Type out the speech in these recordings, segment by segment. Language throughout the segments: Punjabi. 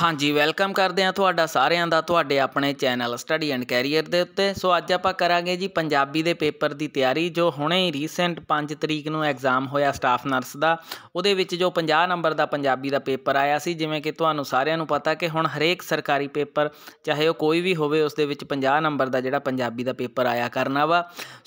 ਹਾਂਜੀ ਵੈਲਕਮ ਕਰਦੇ ਆ ਤੁਹਾਡਾ ਸਾਰਿਆਂ ਦਾ ਤੁਹਾਡੇ ਆਪਣੇ ਚੈਨਲ ਸਟੱਡੀ ਐਂਡ ਕੈਰੀਅਰ ਦੇ ਉੱਤੇ ਸੋ ਅੱਜ ਆਪਾਂ ਕਰਾਂਗੇ ਜੀ ਪੰਜਾਬੀ ਦੇ ਪੇਪਰ ਦੀ ਤਿਆਰੀ ਜੋ ਹੁਣੇ ਹੀ ਰੀਸੈਂਟ 5 ਤਰੀਕ ਨੂੰ ਐਗਜ਼ਾਮ ਹੋਇਆ ਸਟਾਫ ਨਰਸ ਦਾ ਉਹਦੇ ਵਿੱਚ ਜੋ 50 ਨੰਬਰ ਦਾ ਪੰਜਾਬੀ ਦਾ ਪੇਪਰ ਆਇਆ ਸੀ ਜਿਵੇਂ ਕਿ ਤੁਹਾਨੂੰ ਸਾਰਿਆਂ ਨੂੰ ਪਤਾ ਕਿ ਹੁਣ ਹਰੇਕ ਸਰਕਾਰੀ ਪੇਪਰ ਚਾਹੇ ਉਹ ਕੋਈ ਵੀ ਹੋਵੇ ਉਸ ਦੇ ਵਿੱਚ 50 ਨੰਬਰ ਦਾ ਜਿਹੜਾ ਪੰਜਾਬੀ ਦਾ ਪੇਪਰ ਆਇਆ ਕਰਨਾ ਵਾ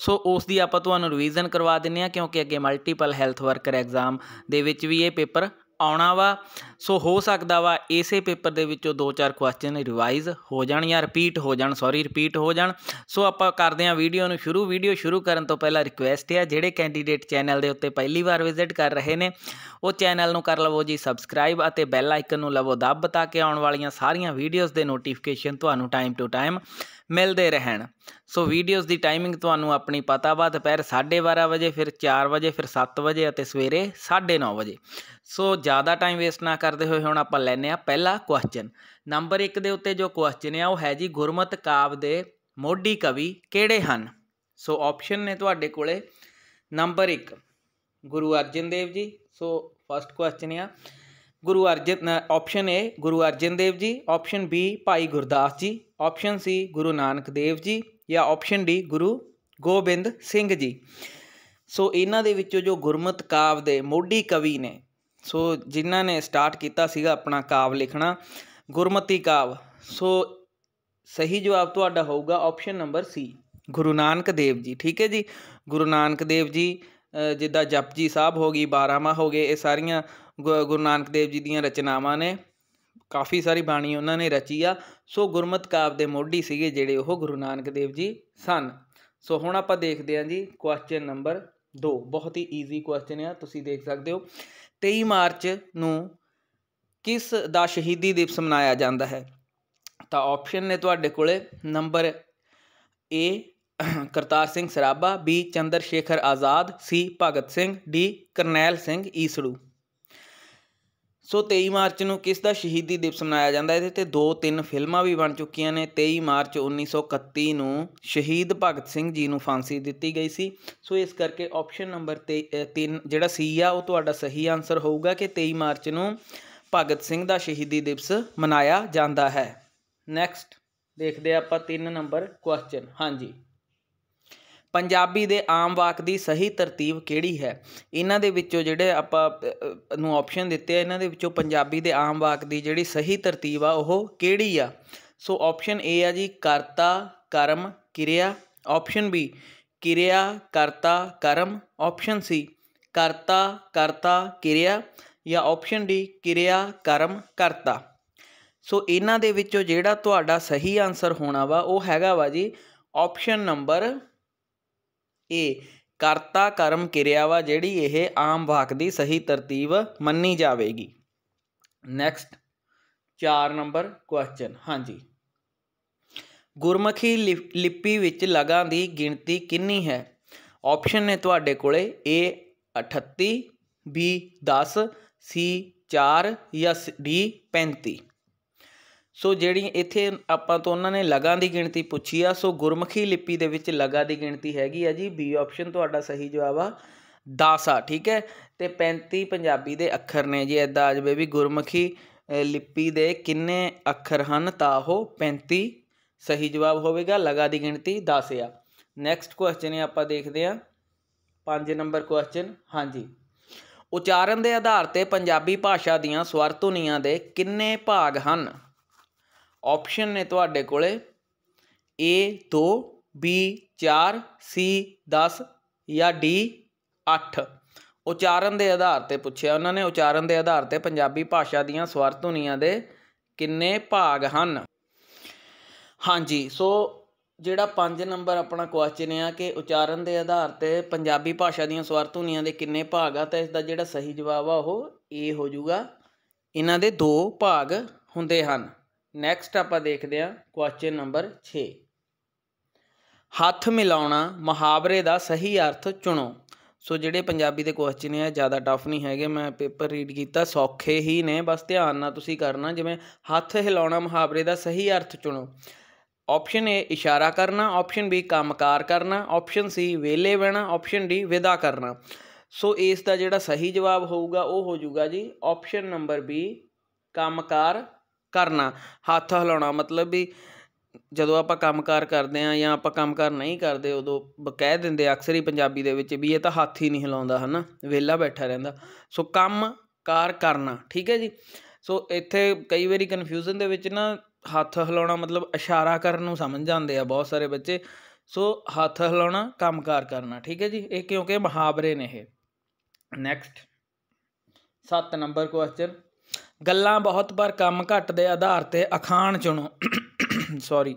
ਸੋ ਉਸ ਦੀ ਆਪਾਂ ਤੁਹਾਨੂੰ ਰਿਵੀਜ਼ਨ ਕਰਵਾ ਦਿੰਨੇ ਆ ਕਿਉਂਕਿ ਅੱਗੇ ਮਲਟੀਪਲ ਹੈਲਥ ਵਰਕਰ ਐਗਜ਼ਾਮ ਦੇ ਵਿੱਚ ਵੀ ਇਹ ਪੇਪਰ ਆਉਣਾ ਵਾ ਸੋ ਹੋ ਸਕਦਾ ਵਾ ਇਸੇ ਪੇਪਰ ਦੇ ਵਿੱਚੋਂ ਦੋ ਚਾਰ ਕੁਐਸਚਨ ਰਿਵਾਈਜ਼ ਹੋ ਜਾਣ ਜਾਂ ਰਿਪੀਟ ਹੋ ਜਾਣ ਸੌਰੀ ਰਿਪੀਟ ਹੋ ਜਾਣ ਸੋ ਆਪਾਂ ਕਰਦੇ ਆਂ ਵੀਡੀਓ ਨੂੰ ਸ਼ੁਰੂ ਵੀਡੀਓ ਸ਼ੁਰੂ ਕਰਨ ਤੋਂ ਪਹਿਲਾਂ ਰਿਕੁਐਸਟ ਹੈ ਜਿਹੜੇ ਕੈਂਡੀਡੇਟ ਚੈਨਲ ਦੇ ਉੱਤੇ ਪਹਿਲੀ ਵਾਰ ਵਿਜ਼ਿਟ ਕਰ ਰਹੇ ਨੇ ਉਹ ਚੈਨਲ ਨੂੰ ਕਰ ਲਵੋ ਜੀ ਸਬਸਕ੍ਰਾਈਬ ਅਤੇ ਬੈਲ ਆਈਕਨ ਨੂੰ ਲਵੋ ਦੱਬ ਤਾਂ ਕਿ ਆਉਣ ਵਾਲੀਆਂ ਸਾਰੀਆਂ ਵੀਡੀਓਜ਼ ਦੇ ਨੋਟੀਫਿਕੇਸ਼ਨ ਤੁਹਾਨੂੰ ਟਾਈਮ ਟੂ ਟਾਈਮ ਮਿਲਦੇ ਰਹਿਣ ਸੋ ਵੀਡੀਓਜ਼ ਦੀ ਟਾਈਮਿੰਗ ਤੁਹਾਨੂੰ ਆਪਣੀ ਪਤਾ ਬਾਅਦ ਦੁਪਹਿਰ 12:30 ਵਜੇ ਫਿਰ 4 ਵਜੇ ਫਿਰ 7 ਵਜੇ ਅਤੇ ਸਵੇਰੇ 9:30 ਵਜੇ ਸੋ ਜ਼ਿਆਦਾ ਟਾਈਮ ਵੇਸਟ ਨਾ ਕਰਦੇ ਹੋਏ ਹੁਣ ਆਪਾਂ ਲੈਨੇ ਆ ਪਹਿਲਾ ਕੁਐਸਚਨ ਨੰਬਰ 1 ਦੇ ਉੱਤੇ ਜੋ ਕੁਐਸਚਨ ਆ ਉਹ ਹੈ ਜੀ ਗੁਰਮਤ ਕਾਵ ਦੇ ਮੋਢੀ ਕਵੀ ਕਿਹੜੇ ਹਨ ਸੋ ਆਪਸ਼ਨ ਨੇ ਤੁਹਾਡੇ ਕੋਲੇ ਨੰਬਰ 1 ਗੁਰੂ ਅਰਜਨ ਦੇਵ ਜੀ ਸੋ ਫਸਟ ਕੁਐਸਚਨ ਆ Guru Arjan option A Guru Arjan Dev ji option B ਭਾਈ ਗੁਰਦਾਸ ਜੀ ਆਪਸ਼ਨ ਸੀ ਗੁਰੂ ਨਾਨਕ ਦੇਵ ਜੀ ਜਾਂ option D Guru Gobind Singh ji so ਇਹਨਾਂ ਦੇ ਵਿੱਚੋਂ ਜੋ ਗੁਰਮਤ ਕਾਵ ਦੇ ਮੋਢੀ ਕਵੀ ਨੇ ਸੋ ਜਿਨ੍ਹਾਂ ਨੇ ਸਟਾਰਟ ਕੀਤਾ ਸੀਗਾ ਆਪਣਾ ਕਾਵ ਲਿਖਣਾ ਗੁਰਮਤੀ ਕਾਵ ਸੋ ਸਹੀ ਜਵਾਬ ਤੁਹਾਡਾ ਹੋਊਗਾ option number C Guru Nanak Dev ji ਠੀਕ ਹੈ ਜੀ ਗੁਰੂ ਨਾਨਕ ਦੇਵ ਜੀ ਜਿੱਦਾਂ ਜਪਜੀ ਸਾਹਿਬ ਹੋ ਗਈ ਬਾਰਾਮਾ ਹੋ ਗਏ ਇਹ ਸਾਰੀਆਂ ਗੁਰੂ ਨਾਨਕ ਦੇਵ ਜੀ ਦੀਆਂ ਰਚਨਾਵਾਂ ਨੇ ਕਾਫੀ ਸਾਰੀ ਬਾਣੀ ਉਹਨਾਂ ਨੇ ਰਚੀ ਆ ਸੋ ਗੁਰਮਤ ਕਾਵ ਦੇ ਮੋਢੀ ਸੀਗੇ ਜਿਹੜੇ ਉਹ ਗੁਰੂ ਨਾਨਕ ਦੇਵ ਜੀ ਸਨ ਸੋ ਹੁਣ ਆਪਾਂ ਦੇਖਦੇ ਹਾਂ ਜੀ ਕੁਐਸਚਨ ਨੰਬਰ 2 ਬਹੁਤ ਹੀ ਈਜ਼ੀ ਕੁਐਸਚਨ ਆ ਤੁਸੀਂ ਦੇਖ ਸਕਦੇ ਹੋ 23 ਮਾਰਚ ਨੂੰ ਕਿਸ ਦਾ ਸ਼ਹੀਦੀ ਦਿਵਸ ਮਨਾਇਆ ਜਾਂਦਾ ਹੈ ਤਾਂ ਆਪਸ਼ਨ ਨੇ ਤੁਹਾਡੇ ਕੋਲੇ number A Kartar Singh Sarabha B Chandra Shekhar Azad C Bhagat Singh D Karnail Singh Isru so 23 ਮਾਰਚ ਨੂੰ ਕਿਸ ਦਾ ਸ਼ਹੀਦੀ ਦਿਵਸ ਮਨਾਇਆ ਜਾਂਦਾ ਇਹਦੇ ਤੇ ਦੋ ਤਿੰਨ ਫਿਲਮਾਂ ਵੀ ਬਣ ਚੁੱਕੀਆਂ ਨੇ 23 ਮਾਰਚ 1931 ਨੂੰ ਸ਼ਹੀਦ ਭਗਤ ਸਿੰਘ ਜੀ ਨੂੰ ਫਾਂਸੀ ਦਿੱਤੀ ਗਈ ਸੀ ਸੋ ਇਸ ਕਰਕੇ ਆਪਸ਼ਨ ਨੰਬਰ 3 ਜਿਹੜਾ ਸੀ ਆ ਉਹ ਤੁਹਾਡਾ ਸਹੀ ਆਨਸਰ ਹੋਊਗਾ ਕਿ 23 ਮਾਰਚ ਨੂੰ ਭਗਤ ਸਿੰਘ ਦਾ ਸ਼ਹੀਦੀ ਦਿਵਸ ਮਨਾਇਆ ਜਾਂਦਾ ਹੈ ਨੈਕਸਟ ਦੇਖਦੇ ਆਪਾਂ 3 ਨੰਬਰ ਕੁਐਸਚਨ ਹਾਂਜੀ ਪੰਜਾਬੀ ਦੇ ਆਮ ਵਾਕ ਦੀ ਸਹੀ ਤਰਤੀਬ ਕਿਹੜੀ ਹੈ ਇਹਨਾਂ ਦੇ ਵਿੱਚੋਂ ਜਿਹੜੇ ਆਪਾਂ ਨੂੰ ਆਪਸ਼ਨ ਦਿੱਤੇ ਆ ਇਹਨਾਂ ਦੇ ਵਿੱਚੋਂ ਪੰਜਾਬੀ ਦੇ ਆਮ ਵਾਕ ਦੀ ਜਿਹੜੀ ਸਹੀ ਤਰਤੀਬ ਆ ਉਹ ਕਿਹੜੀ ਆ ਸੋ ਆਪਸ਼ਨ ਏ ਆ ਜੀ ਕਰਤਾ ਕਰਮ ਕਿਰਿਆ ਆਪਸ਼ਨ ਬੀ ਕਿਰਿਆ ਕਰਤਾ ਕਰਮ ਆਪਸ਼ਨ ਸੀ ਕਰਤਾ ਕਰਤਾ ਕਿਰਿਆ ਜਾਂ ਆਪਸ਼ਨ ਡੀ ਕਿਰਿਆ ਕਰਮ ਕਰਤਾ ਸੋ ਇਹਨਾਂ ਦੇ ਵਿੱਚੋਂ ਜਿਹੜਾ ਤੁਹਾਡਾ ਸਹੀ ਆਨਸਰ ਹੋਣਾ ਵਾ ਉਹ ਹੈਗਾ ਵਾ ਜੀ ਆਪਸ਼ਨ ਨੰਬਰ ਏ ਕਰਤਾ ਕਰਮ ਕਿਰਿਆ ਵਾ ਜਿਹੜੀ ਇਹ ਆਮ ਵਾਕ ਦੀ ਸਹੀ ਤਰਤੀਬ ਮੰਨੀ ਜਾਵੇਗੀ ਨੈਕਸਟ 4 ਨੰਬਰ ਕੁਐਸਚਨ ਹਾਂਜੀ ਗੁਰਮੁਖੀ ਲਿਪੀ ਵਿੱਚ ਲਗਾਂ ਦੀ ਗਿਣਤੀ ਕਿੰਨੀ ਹੈ ਆਪਸ਼ਨ ਨੇ ਤੁਹਾਡੇ ਕੋਲੇ A 38 B 10 C 4 ਜਾਂ D 35 ਸੋ ਜਿਹੜੀ ਇੱਥੇ ਆਪਾਂ ਤੋਂ ਉਹਨਾਂ ਨੇ ਲਗਾ ਦੀ ਗਿਣਤੀ ਪੁੱਛੀ ਆ ਸੋ ਗੁਰਮੁਖੀ ਲਿਪੀ ਦੇ ਵਿੱਚ ਲਗਾ ਦੀ ਗਿਣਤੀ ਹੈਗੀ ਆ ਜੀ ਬੀ ਆਪਸ਼ਨ ਤੁਹਾਡਾ ਸਹੀ ਜਵਾਬ ਆ 10 ਆ ਠੀਕ ਹੈ ਤੇ 35 ਪੰਜਾਬੀ ਦੇ ਅੱਖਰ ਨੇ ਜੀ ਇਦਾਂ ਆ ਜਵੇ ਵੀ ਗੁਰਮੁਖੀ ਲਿਪੀ ਦੇ ਕਿੰਨੇ ਅੱਖਰ ਹਨ ਤਾਂ ਉਹ 35 ਸਹੀ ਜਵਾਬ ਹੋਵੇਗਾ ਲਗਾ ਦੀ ਗਿਣਤੀ 10 ਆ ਨੈਕਸਟ ਕੁਐਸਚਨ ਹੈ ਆਪਾਂ ਦੇਖਦੇ ਆ 5 ਨੰਬਰ ਕੁਐਸਚਨ ਹਾਂਜੀ ਉਚਾਰਨ ਦੇ ਆਧਾਰ ਤੇ ਪੰਜਾਬੀ ਭਾਸ਼ਾ ਦੀਆਂ ਸਵਰ ਧੁਨੀਆਂ ਦੇ ਕਿੰਨੇ ਭਾਗ ਹਨ ਆਪਸ਼ਨ ਨੇ ਤੁਹਾਡੇ ਕੋਲੇ A 2 B 4 C 10 ਜਾਂ D 8 ਉਚਾਰਨ ਦੇ ਆਧਾਰ ਤੇ ਪੁੱਛਿਆ ਉਹਨਾਂ ਨੇ ਉਚਾਰਨ ਦੇ ਆਧਾਰ ਤੇ ਪੰਜਾਬੀ ਭਾਸ਼ਾ ਦੀਆਂ ਸਵਰ ਧੁਨੀਆਂ ਦੇ ਕਿੰਨੇ ਭਾਗ ਹਨ ਹਾਂਜੀ ਸੋ ਜਿਹੜਾ 5 ਨੰਬਰ ਆਪਣਾ ਕੁਐਸਚਨ ਆ ਕਿ ਉਚਾਰਨ ਦੇ ਆਧਾਰ ਤੇ ਪੰਜਾਬੀ ਭਾਸ਼ਾ ਦੀਆਂ ਸਵਰ ਧੁਨੀਆਂ ਦੇ ਕਿੰਨੇ ਭਾਗ ਆ ਤਾਂ ਇਸ ਦਾ ਜਿਹੜਾ ਸਹੀ ਜਵਾਬ ਆ ਉਹ A ਹੋ ਜਾਊਗਾ ਇਹਨਾਂ ਦੇ ਦੋ ਭਾਗ ਹੁੰਦੇ ਹਨ ਨੈਕਸਟ ਆਪਾਂ ਦੇਖਦੇ ਆ ਕੁਐਸਚਨ ਨੰਬਰ 6 ਹੱਥ ਮਿਲਾਉਣਾ ਮੁਹਾਵਰੇ ਦਾ ਸਹੀ ਅਰਥ ਚੁਣੋ ਸੋ ਜਿਹੜੇ ਪੰਜਾਬੀ ਦੇ ਕੁਐਸਚਨ ਆ ਜ਼ਿਆਦਾ ਟਫ ਨਹੀਂ ਹੈਗੇ ਮੈਂ ਪੇਪਰ ਰੀਡ ਕੀਤਾ ਸੌਖੇ ਹੀ ਨੇ ਬਸ ਧਿਆਨ ਨਾਲ ਤੁਸੀਂ ਕਰਨਾ ਜਿਵੇਂ ਹੱਥ ਹਿਲਾਉਣਾ ਮੁਹਾਵਰੇ ਦਾ ਸਹੀ ਅਰਥ ਚੁਣੋ ਆਪਸ਼ਨ ਏ ਇਸ਼ਾਰਾ ਕਰਨਾ ਆਪਸ਼ਨ ਬੀ ਕੰਮਕਾਰ ਕਰਨਾ ਆਪਸ਼ਨ ਸੀ ਵੇਲੇ ਬਹਿਣਾ ਆਪਸ਼ਨ ਡੀ ਵਿਦਾ ਕਰਨਾ ਸੋ ਇਸ ਦਾ ਜਿਹੜਾ ਸਹੀ ਜਵਾਬ ਹੋਊਗਾ ਉਹ ਹੋ ਜਾਊਗਾ ਜੀ ਆਪਸ਼ਨ ਨੰਬਰ ਬੀ ਕੰਮਕਾਰ ਕਰਨਾ ਹੱਥ ਹਿਲਾਉਣਾ ਮਤਲਬ ਵੀ ਜਦੋਂ ਆਪਾਂ ਕੰਮਕਾਰ ਕਰਦੇ ਆ ਜਾਂ ਆਪਾਂ ਕੰਮਕਾਰ ਨਹੀਂ ਕਰਦੇ ਉਦੋਂ ਕਹਿ ਦਿੰਦੇ ਅਕਸਰ ਹੀ ਪੰਜਾਬੀ ਦੇ ਵਿੱਚ ਵੀ ਇਹ ਤਾਂ ਹੱਥ ਹੀ ਨਹੀਂ ਹਿਲਾਉਂਦਾ ਹਨਾ ਵਿਹਲਾ ਬੈਠਾ ਰਹਿੰਦਾ ਸੋ ਕੰਮ ਕਾਰ ਕਰਨਾ ਠੀਕ ਹੈ ਜੀ ਸੋ ਇੱਥੇ ਕਈ ਵਾਰੀ ਕਨਫਿਊਜ਼ਨ ਦੇ ਵਿੱਚ ਨਾ ਹੱਥ ਹਿਲਾਉਣਾ ਮਤਲਬ ਇਸ਼ਾਰਾ ਕਰਨ ਨੂੰ ਸਮਝ ਜਾਂਦੇ ਆ ਬਹੁਤ ਸਾਰੇ ਬੱਚੇ ਸੋ ਹੱਥ ਹਿਲਾਉਣਾ ਕੰਮਕਾਰ ਕਰਨਾ ਠੀਕ ਹੈ ਜੀ ਇਹ ਕਿਉਂਕਿ ਮੁਹਾਵਰੇ ਨੇ ਇਹ ਨੈਕਸਟ 7 ਨੰਬਰ ਕੁਐਸਚਨ ਗੱਲਾਂ ਬਹੁਤ ਪਰ ਕੰਮ ਘੱਟ ਦੇ ਆਧਾਰ ਤੇ ਅਖਾਣ ਚੁਣੋ ਸੌਰੀ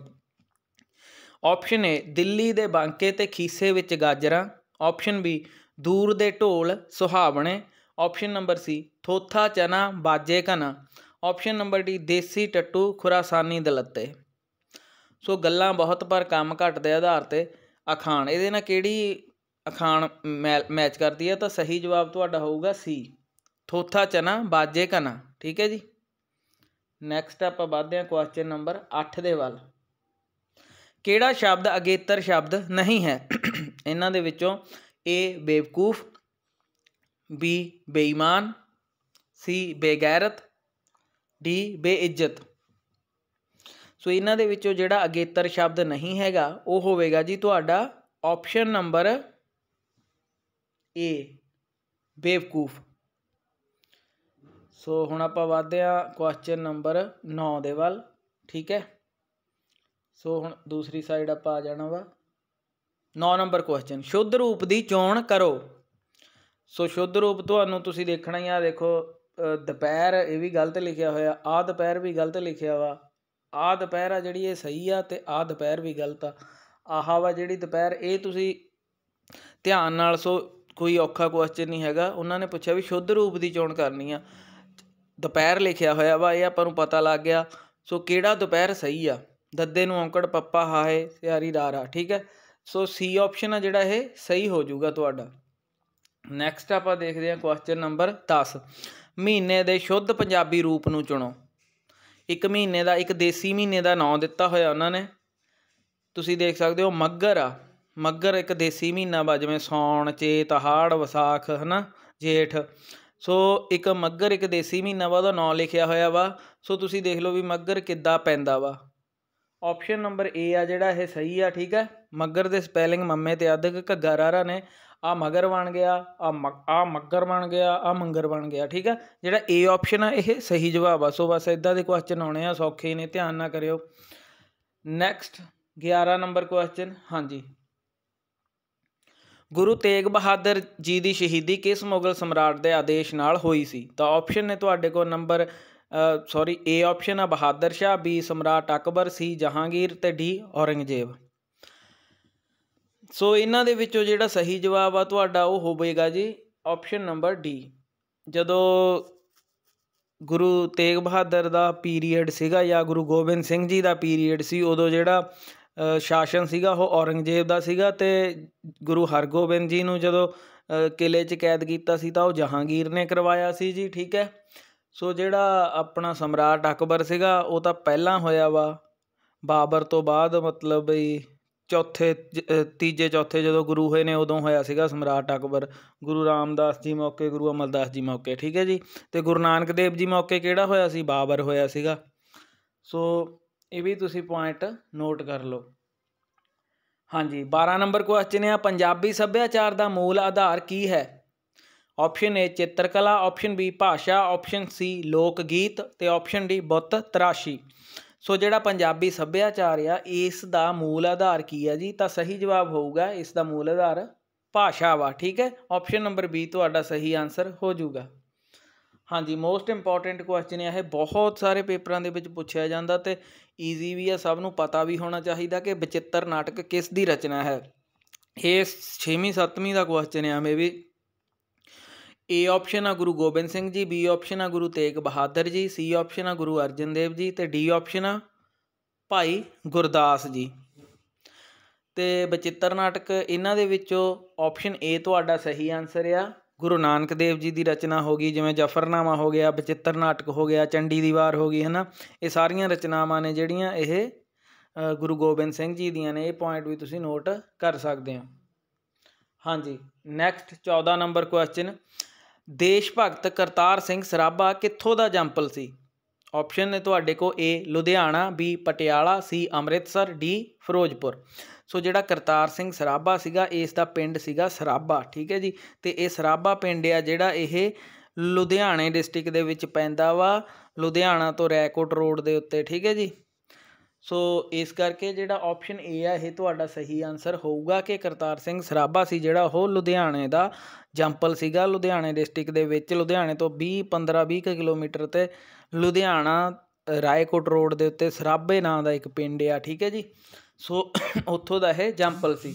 ਆਪਸ਼ਨ ਏ ਦਿੱਲੀ ਦੇ ਬਾਂਕੇ ਤੇ ਖੀਸੇ ਵਿੱਚ ਗਾਜਰਾਂ ਆਪਸ਼ਨ ਬੀ ਦੂਰ ਦੇ ਢੋਲ ਸੁਹਾਵਣੇ ਆਪਸ਼ਨ ਨੰਬਰ ਸੀ ਥੋਥਾ ਚਨਾ ਬਾਜੇ ਕਨਾ ਆਪਸ਼ਨ ਨੰਬਰ ਡੀ ਦੇਸੀ ਟੱਟੂ ਖੁਰਾਸਾਨੀ ਦਲੱਤੇ ਸੋ ਗੱਲਾਂ ਬਹੁਤ ਪਰ ਕੰਮ ਘੱਟ ਦੇ ਆਧਾਰ ਤੇ ਅਖਾਣ ਇਹਦੇ ਨਾਲ ਕਿਹੜੀ ਅਖਾਣ ਮੈਚ ਕਰਦੀ ਹੈ ਤਾਂ ਸਹੀ ਜਵਾਬ ਤੁਹਾਡਾ ਹੋਊਗਾ ਸੀ ਥੋਥਾ ਚਨਾ ਬਾਜੇ ਕਨਾ ਠੀਕ ਹੈ ਜੀ ਨੈਕਸਟ ਆਪਾਂ ਵਧਦੇ ਹਾਂ ਕੁਐਸਚਨ ਨੰਬਰ 8 ਦੇ ਵੱਲ ਕਿਹੜਾ ਸ਼ਬਦ ਅਗੇਤਰ ਸ਼ਬਦ ਨਹੀਂ ਹੈ ਇਹਨਾਂ ਦੇ ਵਿੱਚੋਂ ਏ ਬੇਵਕੂਫ ਬੀ ਬੇਈਮਾਨ ਸੀ ਬੇਗੈਰਤ ਡੀ ਬੇਇੱਜ਼ਤ ਸੋ ਇਹਨਾਂ ਦੇ ਵਿੱਚੋਂ ਜਿਹੜਾ ਅਗੇਤਰ ਸ਼ਬਦ ਨਹੀਂ ਹੈਗਾ ਉਹ ਹੋਵੇਗਾ ਜੀ ਤੁਹਾਡਾ ਆਪਸ਼ਨ ਨੰਬਰ ਏ ਬੇਵਕੂਫ ਸੋ ਹੁਣ ਆਪਾਂ ਵਧਦੇ ਆ ਕੁਐਸਚਨ ਨੰਬਰ 9 ਦੇ ਵੱਲ ਠੀਕ ਹੈ ਸੋ ਹੁਣ ਦੂਸਰੀ ਸਾਈਡ ਆਪਾਂ ਆ ਜਾਣਾ ਵਾ 9 ਨੰਬਰ ਕੁਐਸਚਨ ਸ਼ੁੱਧ ਰੂਪ ਦੀ ਚੋਣ ਕਰੋ ਸੋ ਸ਼ੁੱਧ ਰੂਪ ਤੁਹਾਨੂੰ ਤੁਸੀਂ ਦੇਖਣਾ ਹੀ ਆ ਦੇਖੋ ਦੁਪਹਿਰ ਇਹ ਵੀ ਗਲਤ ਲਿਖਿਆ ਹੋਇਆ ਆ ਦੁਪਹਿਰ ਵੀ ਗਲਤ ਲਿਖਿਆ ਵਾ ਆ ਦੁਪਹਿਰ ਆ ਜਿਹੜੀ ਇਹ ਸਹੀ ਆ ਤੇ ਆ ਦੁਪਹਿਰ ਵੀ ਗਲਤ ਆ ਆਹਾ ਵਾ ਜਿਹੜੀ ਦੁਪਹਿਰ ਇਹ ਤੁਸੀਂ ਧਿਆਨ ਨਾਲ ਸੋ ਕੋਈ ਔਖਾ ਕੁਐਸਚਨ ਨਹੀਂ ਹੈਗਾ ਉਹਨਾਂ ਨੇ ਪੁੱਛਿਆ ਵੀ ਸ਼ੁੱਧ ਰੂਪ ਦੀ ਚੋਣ ਕਰਨੀ ਆ ਦੁਪਹਿਰ ਲਿਖਿਆ ਹੋਇਆ ਵਾ ਇਹ ਆਪਾਂ ਨੂੰ ਪਤਾ ਲੱਗ ਗਿਆ ਸੋ ਕਿਹੜਾ ਦੁਪਹਿਰ ਸਹੀ ਆ ਦੱਦੇ ਨੂੰ ਔਂਕੜ ਪੱਪਾ ਹਾਏ ਸਿਆਰੀ ਰਾਰਾ ਠੀਕ ਹੈ ਸੋ ਸੀ ਆਪਸ਼ਨ ਆ ਜਿਹੜਾ ਇਹ ਸਹੀ ਹੋ ਜਾਊਗਾ ਤੁਹਾਡਾ ਨੈਕਸਟ ਆਪਾਂ ਦੇਖਦੇ ਹਾਂ ਕੁਐਸਚਨ ਨੰਬਰ 10 ਮਹੀਨੇ ਦੇ ਸ਼ੁੱਧ ਪੰਜਾਬੀ ਰੂਪ ਨੂੰ ਚੁਣੋ ਇੱਕ ਮਹੀਨੇ ਦਾ ਇੱਕ ਦੇਸੀ ਮਹੀਨੇ ਦਾ ਨਾਮ ਦਿੱਤਾ ਹੋਇਆ ਉਹਨਾਂ ਨੇ ਤੁਸੀਂ ਦੇਖ ਸਕਦੇ ਹੋ ਮੱਗਰ ਆ ਮੱਗਰ ਇੱਕ ਦੇਸੀ ਮਹੀਨਾ ਵਾ ਜਿਵੇਂ ਸੌਣ ਚੇਤ ਹਾੜ ਵਿਸਾਖ ਹਨਾ ਜੇਠ ਸੋ ਇੱਕ ਮੱਗਰ ਇੱਕ ਦੇਸੀ ਮਹੀਨਾ ਵਾ ਉਹਦਾ ਨਾਮ ਲਿਖਿਆ ਹੋਇਆ ਵਾ ਸੋ ਤੁਸੀਂ ਦੇਖ ਲਓ ਵੀ ਮੱਗਰ ਕਿੱਦਾਂ ਪੈਂਦਾ ਵਾ ਆਪਸ਼ਨ ਨੰਬਰ ਏ ਆ ਜਿਹੜਾ ਇਹ ਸਹੀ ਆ ਠੀਕ ਹੈ ਮੱਗਰ ਦੇ ਸਪੈਲਿੰਗ ਮੰਮੇ ਤੇ ਅਧਿਕ ਘੱਗਾ ਰਾਰਾ ਨੇ ਆ ਮਗਰ ਬਣ ਗਿਆ ਆ ਆ ਮੱਗਰ ਬਣ ਗਿਆ ਆ ਮੰਗਰ ਬਣ ਗਿਆ ਠੀਕ ਹੈ ਜਿਹੜਾ ਏ ਆਪਸ਼ਨ ਆ ਇਹ ਸਹੀ ਜਵਾਬ ਆ ਸੋ ਬਸ ਇਦਾਂ ਦੇ ਕੁਐਸਚਨ ਆਉਣੇ ਆ ਸੌਖੇ ਨੇ ਧਿਆਨ ਨਾਲ ਕਰਿਓ ਨੈਕਸਟ 11 ਨੰਬਰ ਕੁਐਸਚਨ ਹਾਂਜੀ ਗੁਰੂ ਤੇਗ ਬਹਾਦਰ ਜੀ ਦੀ ਸ਼ਹੀਦੀ ਕਿਸ ਮੁਗਲ ਸਮਰਾਟ ਦੇ ਆਦੇਸ਼ ਨਾਲ ਹੋਈ ਸੀ ਤਾਂ ਆਪਸ਼ਨ ਨੇ ਤੁਹਾਡੇ ਕੋਲ ਨੰਬਰ ਸੌਰੀ ਏ ਆਪਸ਼ਨ ਆ ਬਹਾਦਰ ਸ਼ਾਹ ਬੀ ਸਮਰਾਟ ਅਕਬਰ ਸੀ ਜਹਾਂਗੀਰ ਤੇ ਡੀ ਔਰੰਗਜ਼ੇਬ ਸੋ ਇਹਨਾਂ ਦੇ ਵਿੱਚੋਂ ਜਿਹੜਾ ਸਹੀ ਜਵਾਬ ਆ ਤੁਹਾਡਾ ਉਹ ਹੋਵੇਗਾ ਜੀ ਆਪਸ਼ਨ ਨੰਬਰ ਡੀ ਜਦੋਂ ਗੁਰੂ ਤੇਗ ਬਹਾਦਰ ਦਾ ਪੀਰੀਅਡ ਸੀਗਾ ਜਾਂ ਗੁਰੂ ਗੋਬਿੰਦ ਸਿੰਘ ਜੀ ਦਾ ਪੀਰੀਅਡ ਸੀ ਉਦੋਂ ਜਿਹੜਾ ਸ਼ਾਸਨ ਸੀਗਾ ਉਹ ਔਰੰਗਜ਼ੇਬ ਦਾ ਸੀਗਾ ਤੇ ਗੁਰੂ ਹਰਗੋਬਿੰਦ ਜੀ ਨੂੰ ਜਦੋਂ ਕਿਲੇ 'ਚ ਕੈਦ ਕੀਤਾ ਸੀ ਤਾਂ ਉਹ ਜਹਾਂਗੀਰ ਨੇ ਕਰਵਾਇਆ ਸੀ ਜੀ ਠੀਕ ਹੈ ਸੋ ਜਿਹੜਾ ਆਪਣਾ ਸਮਰਾਟ ਅਕਬਰ ਸੀਗਾ ਉਹ ਤਾਂ ਪਹਿਲਾਂ ਹੋਇਆ ਵਾ ਬਾਬਰ ਤੋਂ ਬਾਅਦ ਮਤਲਬ ਵੀ ਚੌਥੇ ਤੀਜੇ ਚੌਥੇ ਜਦੋਂ ਗੁਰੂ ਹੋਏ ਨੇ ਉਦੋਂ ਹੋਇਆ ਸੀਗਾ ਸਮਰਾਟ ਅਕਬਰ ਗੁਰੂ ਰਾਮਦਾਸ ਜੀ ਮੌਕੇ ਗੁਰੂ ਅਮਰਦਾਸ ਜੀ ਮੌਕੇ ਠੀਕ ਹੈ ਜੀ ਤੇ ਗੁਰੂ ਨਾਨਕ ਦੇਵ ਜੀ ਮੌਕੇ ਕਿਹੜਾ ਹੋਇਆ ਸੀ ਬਾਬਰ ਹੋਇਆ ਸੀਗਾ ਸੋ ਇਹ ਵੀ ਤੁਸੀਂ ਪੁਆਇੰਟ ਨੋਟ ਕਰ ਲਓ ਹਾਂਜੀ 12 ਨੰਬਰ ਕੁਐਸਚਨ ਹੈ ਪੰਜਾਬੀ ਸੱਭਿਆਚਾਰ ਦਾ ਮੂਲ ਆਧਾਰ ਕੀ ਹੈ ਆਪਸ਼ਨ ਏ ਚਿੱਤਰਕਲਾ ਆਪਸ਼ਨ ਬੀ ਭਾਸ਼ਾ ਆਪਸ਼ਨ ਸੀ ਲੋਕ ਗੀਤ ਤੇ ਆਪਸ਼ਨ ਡੀ ਬੁੱਤ ਤਰਾਸ਼ੀ ਸੋ ਜਿਹੜਾ ਪੰਜਾਬੀ ਸੱਭਿਆਚਾਰ ਆ ਇਸ ਦਾ ਮੂਲ ਆਧਾਰ ਕੀ ਹੈ ਜੀ ਤਾਂ ਸਹੀ ਜਵਾਬ ਹੋਊਗਾ ਇਸ ਦਾ ਮੂਲ ਆਧਾਰ ਭਾਸ਼ਾ ਵਾ ਠੀਕ ਹੈ ਆਪਸ਼ਨ ਨੰਬਰ ਬੀ ਤੁਹਾਡਾ ਸਹੀ ਆਨਸਰ ਹੋ ਜਾਊਗਾ ਹਾਂਜੀ ਮੋਸਟ ਇੰਪੋਰਟੈਂਟ ਕੁਐਸਚਨ ਇਹ ਬਹੁਤ ਸਾਰੇ ਪੇਪਰਾਂ ਦੇ ਵਿੱਚ ਪੁੱਛਿਆ ਜਾਂਦਾ ਤੇ ਈਜ਼ੀ ਵੀ ਆ ਸਭ ਨੂੰ ਪਤਾ ਵੀ ਹੋਣਾ ਚਾਹੀਦਾ ਕਿ ਬਚਿੱਤਰ ਨਾਟਕ ਕਿਸ ਦੀ ਰਚਨਾ ਹੈ ਇਹ 6ਵੀਂ 7ਵੀਂ ਦਾ ਕੁਐਸਚਨ ਆ ਮੇਬੀ ਏ ਆਪਸ਼ਨ ਆ ਗੁਰੂ ਗੋਬਿੰਦ ਸਿੰਘ ਜੀ ਬੀ ਆਪਸ਼ਨ ਆ ਗੁਰੂ ਤੇਗ ਬਹਾਦਰ ਜੀ ਸੀ ਆਪਸ਼ਨ ਆ ਗੁਰੂ ਅਰਜਨ ਦੇਵ ਜੀ ਤੇ ਡੀ ਆਪਸ਼ਨ ਆ ਭਾਈ ਗੁਰਦਾਸ ਜੀ ਤੇ ਬਚਿੱਤਰ ਨਾਟਕ ਇਹਨਾਂ ਦੇ ਵਿੱਚੋਂ ਆਪਸ਼ਨ ਏ ਤੁਹਾਡਾ ਸਹੀ ਆਨਸਰ ਆ ਗੁਰੂ ਨਾਨਕ ਦੇਵ ਜੀ ਦੀ ਰਚਨਾ ਹੋ ਗਈ ਜਿਵੇਂ ਜਫਰਨਾਮਾ ਹੋ ਗਿਆ ਬਚਿੱਤਰ ਨਾਟਕ ਹੋ ਗਿਆ ਚੰਡੀ ਦੀ ਵਾਰ ਹੋ ਗਈ ਹੈ ਨਾ ਇਹ ਸਾਰੀਆਂ ਰਚਨਾਵਾਂ ਨੇ ਜਿਹੜੀਆਂ ਇਹ ਗੁਰੂ ਗੋਬਿੰਦ ਸਿੰਘ ਜੀ ਦੀਆਂ ਨੇ ਇਹ ਪੁਆਇੰਟ ਵੀ ਤੁਸੀਂ ਨੋਟ ਕਰ ਸਕਦੇ ਹੋ ਹਾਂਜੀ ਨੈਕਸਟ 14 ਨੰਬਰ ਕੁਐਸਚਨ ਦੇਸ਼ ਭਗਤ ਕਰਤਾਰ ਸਿੰਘ ਸਰਾਭਾ ਕਿੱਥੋਂ ਦਾ ਜੰਪਲ ਸੀ ਆਪਸ਼ਨ ਨੇ ਤੁਹਾਡੇ ਕੋ A Ludhiana B Patiala C Amritsar D Firozpur so ਜਿਹੜਾ ਕਰਤਾਰ ਸਿੰਘ ਸਰਾਭਾ ਸੀਗਾ ਇਸ ਦਾ ਪਿੰਡ ਸੀਗਾ ਸਰਾਭਾ ਠੀਕ ਹੈ ਜੀ ਤੇ ਇਹ ਸਰਾਭਾ ਪਿੰਡ ਆ ਜਿਹੜਾ ਇਹ ਲੁਧਿਆਣੇ ਡਿਸਟ੍ਰਿਕਟ ਦੇ ਵਿੱਚ ਪੈਂਦਾ ਵਾ ਲੁਧਿਆਣਾ ਤੋਂ ਰੈਕੋਟ ਰੋਡ ਦੇ ਉੱਤੇ ਠੀਕ ਹੈ ਜੀ ਸੋ ਇਸ ਕਰਕੇ ਜਿਹੜਾ ਆਪਸ਼ਨ ਏ ਆ ਇਹ ਤੁਹਾਡਾ ਸਹੀ ਆਨਸਰ ਹੋਊਗਾ ਕਿ ਕਰਤਾਰ ਸਿੰਘ ਸਰਾਭਾ ਸੀ ਜਿਹੜਾ ਉਹ ਲੁਧਿਆਣੇ ਦਾ ਜੰਪਲ ਸੀਗਾ ਲੁਧਿਆਣੇ ਡਿਸਟ੍ਰਿਕਟ ਦੇ ਵਿੱਚ ਲੁਧਿਆਣੇ ਤੋਂ 20 15 20 ਕਿਲੋਮੀਟਰ ਤੇ ਲੁਧਿਆਣਾ ਰਾਏਕੋਟ ਰੋਡ ਦੇ ਉੱਤੇ ਸਰਾਭੇ ਨਾਂ ਦਾ ਇੱਕ ਪਿੰਡ ਆ ਠੀਕ ਹੈ ਜੀ ਸੋ ਉੱਥੋਂ ਦਾ ਇਹ ਜੰਪਲ ਸੀ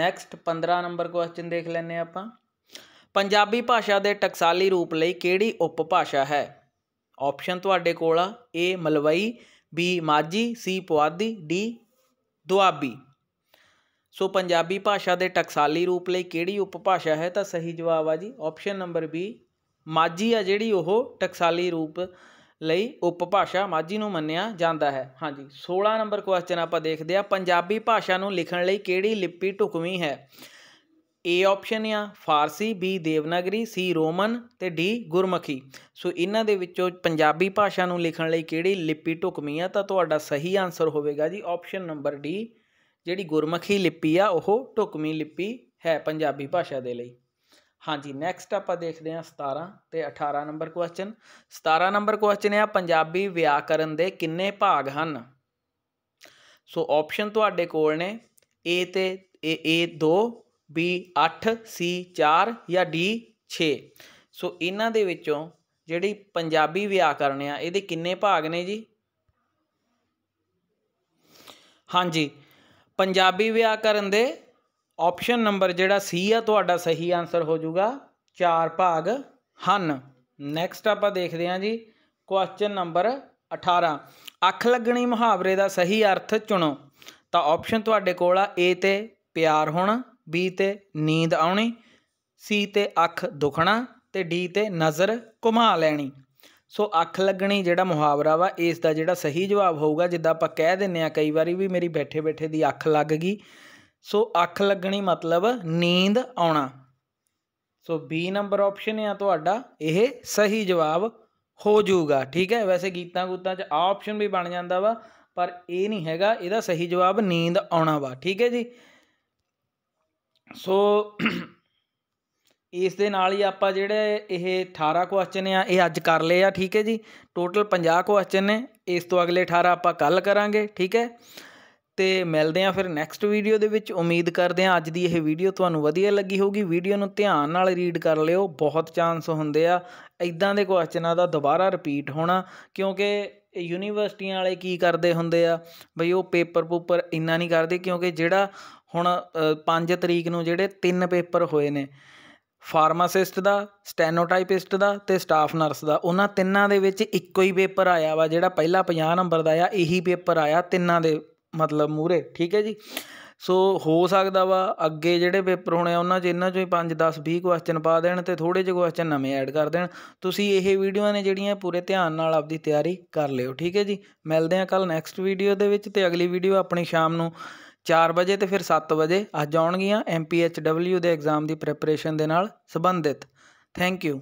ਨੈਕਸਟ 15 ਨੰਬਰ ਕੁਐਸਚਨ ਦੇਖ ਲੈਨੇ ਆਪਾਂ ਪੰਜਾਬੀ ਭਾਸ਼ਾ ਦੇ ਟਕਸਾਲੀ ਰੂਪ ਲਈ ਕਿਹੜੀ ਉਪਭਾਸ਼ਾ ਹੈ ਆਪਸ਼ਨ ਤੁਹਾਡੇ ਕੋਲ ਆ A Malwai B Majhi C Puadhi D Doabi so Punjabi ਭਾਸ਼ਾ ਦੇ ਟਕਸਾਲੀ ਰੂਪ ਲਈ ਕਿਹੜੀ ਉਪਭਾਸ਼ਾ ਹੈ ਤਾਂ ਸਹੀ ਜਵਾਬ ਆ ਜੀ ਆਪਸ਼ਨ ਨੰਬਰ ਬੀ ਮਾਝੀ ਆ ਜਿਹੜੀ ਉਹ ਟਕਸਾਲੀ ਰੂਪ ਲਈ ਉਪਭਾਸ਼ਾ ਮਾਝੀ ਨੂੰ ਮੰਨਿਆ ਜਾਂਦਾ ਹੈ ਹਾਂਜੀ 16 ਨੰਬਰ ਕੁਐਸਚਨ ਆਪਾਂ ਦੇਖਦੇ ਆ ਪੰਜਾਬੀ ਭਾਸ਼ਾ ਨੂੰ ਲਿਖਣ ਲਈ ਕਿਹੜੀ ਲਿਪੀ ਢੁਕਵੀਂ ਹੈ ਏ ਆਪਸ਼ਨ ਆ Farsi B Devanagari C Roman ਤੇ ਡੀ ਗੁਰਮੁਖੀ ਸੋ ਇਹਨਾਂ ਦੇ ਵਿੱਚੋਂ ਪੰਜਾਬੀ ਭਾਸ਼ਾ ਨੂੰ ਲਿਖਣ ਲਈ ਕਿਹੜੀ ਲਿਪੀ ਢੁਕਮੀ ਆ ਤਾਂ ਤੁਹਾਡਾ ਸਹੀ ਆਨਸਰ ਹੋਵੇਗਾ ਜੀ ਆਪਸ਼ਨ ਨੰਬਰ ਡੀ ਜਿਹੜੀ ਗੁਰਮੁਖੀ ਲਿਪੀ ਆ ਉਹ ਢੁਕਮੀ ਲਿਪੀ ਹੈ ਪੰਜਾਬੀ ਭਾਸ਼ਾ ਦੇ ਲਈ ਹਾਂਜੀ ਨੈਕਸਟ ਆਪਾਂ ਦੇਖਦੇ ਹਾਂ 17 ਤੇ 18 ਨੰਬਰ ਕੁਐਸਚਨ 17 ਨੰਬਰ ਕੁਐਸਚਨ ਆ ਪੰਜਾਬੀ ਵਿਆਕਰਨ ਦੇ ਕਿੰਨੇ ਭਾਗ ਹਨ ਸੋ ਆਪਸ਼ਨ ਤੁਹਾਡੇ ਕੋਲ ਨੇ ਏ ਤੇ ਏ ਬੀ 8 ਸੀ 4 ਜਾਂ ਡੀ 6 ਸੋ ਇਹਨਾਂ ਦੇ ਵਿੱਚੋਂ ਜਿਹੜੀ ਪੰਜਾਬੀ ਵਿਆਕਰਣ ਆ ਇਹਦੇ ਕਿੰਨੇ ਭਾਗ ਨੇ ਜੀ ਹਾਂਜੀ ਪੰਜਾਬੀ ਵਿਆਕਰਨ ਦੇ ਆਪਸ਼ਨ ਨੰਬਰ ਜਿਹੜਾ ਸੀ ਆ ਤੁਹਾਡਾ ਸਹੀ ਆਨਸਰ ਹੋ ਜਾਊਗਾ ਚਾਰ ਭਾਗ ਹਨ ਨੈਕਸਟ ਆਪਾਂ ਦੇਖਦੇ ਹਾਂ ਜੀ ਕੁਐਸਚਨ ਨੰਬਰ 18 ਅੱਖ ਲੱਗਣੀ ਮੁਹਾਵਰੇ ਦਾ ਸਹੀ ਅਰਥ ਚੁਣੋ ਤਾਂ ਆਪਸ਼ਨ ਤੁਹਾਡੇ ਕੋਲ ਆ ਏ ਤੇ ਪਿਆਰ ਹੋਣਾ ਬੀ ਤੇ ਨੀਂਦ ਆਉਣੀ ਸੀ ਤੇ ਅੱਖ ਦੁਖਣਾ ਤੇ ਡੀ ਤੇ ਨਜ਼ਰ ਘੁਮਾ ਲੈਣੀ ਸੋ ਅੱਖ ਲੱਗਣੀ ਜਿਹੜਾ ਮੁਹਾਵਰਾ ਵਾ ਇਸ ਦਾ ਜਿਹੜਾ ਸਹੀ ਜਵਾਬ ਹੋਊਗਾ ਜਿੱਦਾਂ ਆਪਾਂ ਕਹਿ ਦਿੰਨੇ ਆ ਕਈ ਵਾਰੀ ਵੀ ਮੇਰੀ ਬੈਠੇ ਬੈਠੇ ਦੀ ਅੱਖ ਲੱਗ ਗਈ ਸੋ ਅੱਖ ਲੱਗਣੀ ਮਤਲਬ ਨੀਂਦ ਆਉਣਾ ਸੋ ਬੀ ਨੰਬਰ ਆਪਸ਼ਨ ਆ ਤੁਹਾਡਾ ਇਹ ਸਹੀ ਜਵਾਬ ਹੋ ਜਾਊਗਾ ਠੀਕ ਹੈ ਵੈਸੇ ਗੀਤਾਂ ਗੁੱਤਾਂ 'ਚ ਆ ਆਪਸ਼ਨ ਵੀ ਬਣ ਜਾਂਦਾ ਵਾ ਪਰ ਇਹ ਨਹੀਂ ਹੈਗਾ ਇਹਦਾ ਸਹੀ ਜਵਾਬ ਨੀਂਦ ਆਉਣਾ ਵਾ ਠੀਕ ਹੈ ਜੀ ਸੋ ਇਸ ਦੇ ਨਾਲ ਹੀ ਆਪਾਂ ਜਿਹੜੇ ਇਹ 18 ਕੁਐਸਚਨ ਆ ਇਹ ਅੱਜ ਕਰ ਲਏ ਆ ਠੀਕ ਹੈ ਜੀ ਟੋਟਲ 50 ਕੁਐਸਚਨ ਨੇ ਇਸ ਤੋਂ ਅਗਲੇ 18 ਆਪਾਂ ਕੱਲ ਕਰਾਂਗੇ ਠੀਕ ਹੈ ਤੇ ਮਿਲਦੇ ਆ ਫਿਰ ਨੈਕਸਟ ਵੀਡੀਓ ਦੇ ਵਿੱਚ ਉਮੀਦ ਕਰਦੇ ਆ ਅੱਜ ਦੀ ਇਹ ਵੀਡੀਓ ਤੁਹਾਨੂੰ ਵਧੀਆ ਲੱਗੀ ਹੋਊਗੀ ਵੀਡੀਓ ਨੂੰ ਧਿਆਨ ਨਾਲ ਰੀਡ ਕਰ ਲਿਓ ਬਹੁਤ ਚਾਂਸ ਹੁੰਦੇ ਆ ਇਦਾਂ ਦੇ ਕੁਐਸਚਨਾਂ ਦਾ ਦੁਬਾਰਾ ਰਿਪੀਟ ਹੋਣਾ ਕਿਉਂਕਿ ਯੂਨੀਵਰਸਿਟੀਆਂ ਵਾਲੇ ਕੀ ਕਰਦੇ ਹੁੰਦੇ ਆ ਬਈ ਉਹ ਪੇਪਰ ਪੂਪਰ ਇੰਨਾ ਨਹੀਂ ਕਰਦੇ ਕਿਉਂਕਿ ਜਿਹੜਾ ਹੁਣ 5 ਤਰੀਕ ਨੂੰ ਜਿਹੜੇ ਤਿੰਨ ਪੇਪਰ ਹੋਏ ਨੇ ਫਾਰਮਾਸਿਸਟ ਦਾ ਸਟੈਨੋਟਾਈਪਿਸਟ ਦਾ ਤੇ ਸਟਾਫ ਨਰਸ ਦਾ ਉਹਨਾਂ ਤਿੰਨਾਂ ਦੇ ਵਿੱਚ ਇੱਕੋ ਹੀ ਪੇਪਰ ਆਇਆ ਵਾ ਜਿਹੜਾ ਪਹਿਲਾ 50 ਨੰਬਰ ਦਾ ਆ ਇਹੀ ਪੇਪਰ ਆਇਆ ਤਿੰਨਾਂ ਦੇ ਮਤਲਬ ਮੂਰੇ ਠੀਕ ਹੈ ਜੀ ਸੋ ਹੋ ਸਕਦਾ ਵਾ ਅੱਗੇ ਜਿਹੜੇ ਪੇਪਰ ਹੋਣੇ ਆ ਉਹਨਾਂ 'ਚ ਇਹਨਾਂ 'ਚੋਂ ਹੀ 5 10 20 ਕੁਐਸਚਨ ਪਾ ਦੇਣ ਤੇ ਥੋੜੇ ਜਿਹੇ ਕੁਐਸਚਨ ਨਵੇਂ ਐਡ ਕਰ ਦੇਣ ਤੁਸੀਂ ਇਹ ਵੀਡੀਓਆਂ ਨੇ ਜਿਹੜੀਆਂ ਪੂਰੇ ਧਿਆਨ ਨਾਲ ਆਪਦੀ ਤਿਆਰੀ ਕਰ ਲਿਓ ਠੀਕ ਹੈ ਜੀ ਮਿਲਦੇ ਆ ਕੱਲ ਨੈਕਸਟ ਵੀਡੀਓ ਦੇ ਵਿੱਚ ਤੇ ਅਗਲੀ ਵੀਡੀਓ ਆਪਣੀ ਸ਼ਾਮ ਨੂੰ 4 ਵਜੇ ਤੇ ਫਿਰ 7 ਵਜੇ ਅੱਜ ਆਉਣਗੀਆਂ ਐਮਪੀਐਚਡਬਲਯੂ ਦੇ ਐਗਜ਼ਾਮ ਦੀ ਪ੍ਰੈਪਰੇਸ਼ਨ ਦੇ ਨਾਲ ਸੰਬੰਧਿਤ ਥੈਂਕ ਯੂ